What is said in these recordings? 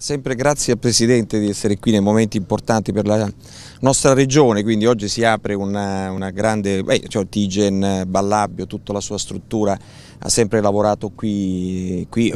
Sempre grazie al Presidente di essere qui nei momenti importanti per la nostra regione, quindi oggi si apre una, una grande, beh, cioè Tigen, Ballabio, tutta la sua struttura ha sempre lavorato qui, qui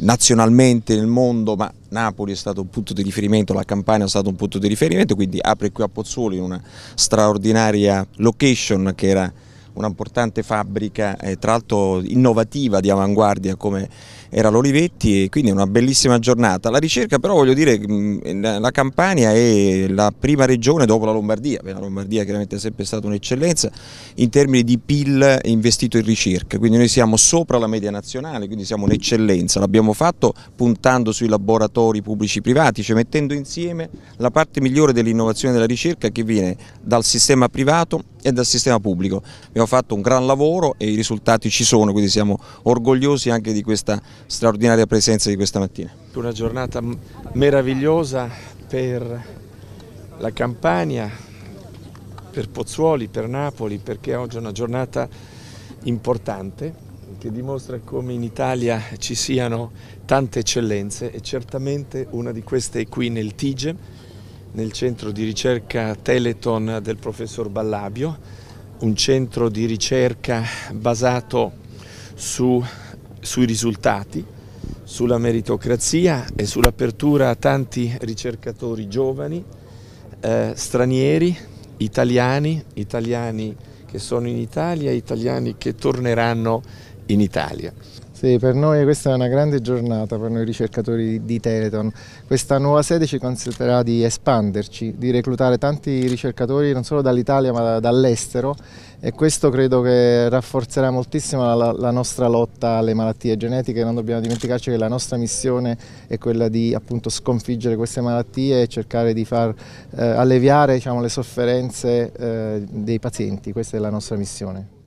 nazionalmente nel mondo, ma Napoli è stato un punto di riferimento, la Campania è stato un punto di riferimento, quindi apre qui a Pozzuoli in una straordinaria location che era un'importante fabbrica, eh, tra l'altro innovativa di avanguardia come era l'Olivetti e quindi una bellissima giornata. La ricerca però voglio dire mm, la Campania è la prima regione dopo la Lombardia, la Lombardia chiaramente è sempre stata un'eccellenza in termini di PIL investito in ricerca, quindi noi siamo sopra la media nazionale, quindi siamo un'eccellenza, l'abbiamo fatto puntando sui laboratori pubblici privati, cioè mettendo insieme la parte migliore dell'innovazione della ricerca che viene dal sistema privato e dal sistema pubblico. Abbiamo fatto un gran lavoro e i risultati ci sono, quindi siamo orgogliosi anche di questa straordinaria presenza di questa mattina. Una giornata meravigliosa per la Campania, per Pozzuoli, per Napoli, perché oggi è una giornata importante che dimostra come in Italia ci siano tante eccellenze e certamente una di queste è qui nel Tige, nel centro di ricerca Teleton del professor Ballabio, un centro di ricerca basato su, sui risultati, sulla meritocrazia e sull'apertura a tanti ricercatori giovani, eh, stranieri, italiani, italiani che sono in Italia, italiani che torneranno in Italia. Sì, per noi questa è una grande giornata, per noi ricercatori di Teleton. Questa nuova sede ci consentirà di espanderci, di reclutare tanti ricercatori non solo dall'Italia ma dall'estero e questo credo che rafforzerà moltissimo la, la, nostra lotta alle malattie genetiche. Non dobbiamo dimenticarci che la nostra missione è quella di appunto, sconfiggere queste malattie e cercare di far eh, alleviare diciamo, le sofferenze eh, dei pazienti. Questa è la nostra missione.